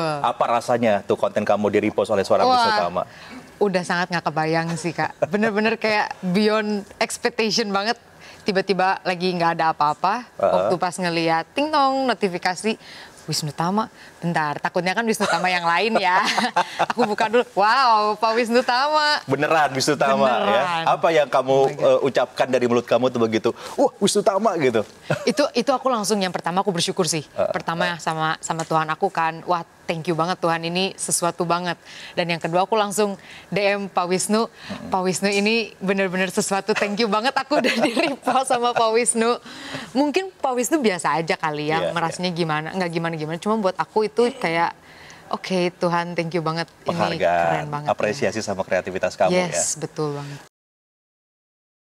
Betul. Apa rasanya tuh konten kamu di repost oleh suara Miss Utama? Udah sangat nggak kebayang sih kak. Bener-bener kayak beyond expectation banget. Tiba-tiba lagi nggak ada apa-apa. Uh -huh. Waktu pas ngeliat ting notifikasi Wisnu Tama, bentar, takutnya kan Wisnu Tama yang lain ya. Aku buka dulu, wow Pak Wisnu Tama. Beneran Wisnu Tama ya. Beneran. ya. Apa yang kamu oh uh, ucapkan dari mulut kamu tuh begitu, wah Wisnu Tama gitu. Itu itu aku langsung yang pertama aku bersyukur sih. Eh, eh. pertama sama sama Tuhan aku kan, wah thank you banget Tuhan ini sesuatu banget. Dan yang kedua aku langsung DM Pak Wisnu, Pak Wisnu ini bener-bener sesuatu thank you banget aku udah di sama Pak Wisnu. Mungkin Pak Wisnu biasa aja kali ya yeah, iya. merasnya yeah. gimana, nggak gimana gimana gimana cuma buat aku itu kayak Oke okay, Tuhan, thank you banget. ini keren banget. Ya. Apresiasi ya. sama kreativitas kamu yes, ya. Yes, betul banget.